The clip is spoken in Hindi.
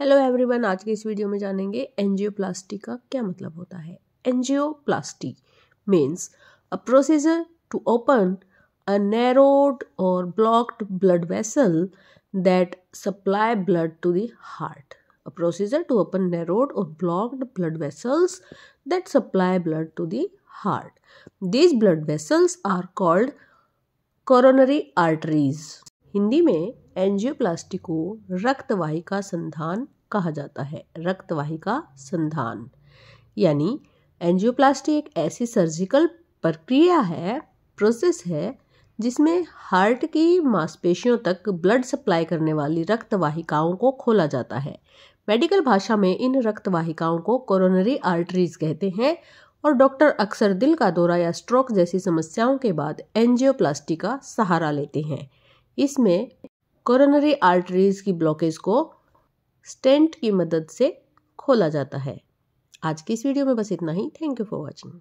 हेलो एवरीवन आज के इस वीडियो में जानेंगे एनजियोप्लास्टी का क्या मतलब होता है angioplasty means a procedure to open a narrowed or blocked blood vessel that supply blood to the heart a procedure to open narrowed or blocked blood vessels that supply blood to the heart these blood vessels are called coronary arteries Hindi में एंजियोप्लास्टी को रक्तवाहिका संधान कहा जाता है रक्तवाहिका संधान यानी एंजियोप्लास्टी एक ऐसी सर्जिकल प्रक्रिया है प्रोसेस है जिसमें हार्ट की मांसपेशियों तक ब्लड सप्लाई करने वाली रक्तवाहिकाओं को खोला जाता है मेडिकल भाषा में इन रक्तवाहिकाओं को कोरोनरी आर्टरीज कहते हैं और डॉक्टर अक्सर दिल का दौरा या स्ट्रोक जैसी समस्याओं के बाद एंजियोप्लास्टी का सहारा लेते हैं इसमें कोरोनरी आर्टरीज की ब्लॉकेज को स्टेंट की मदद से खोला जाता है आज की इस वीडियो में बस इतना ही थैंक यू फॉर वॉचिंग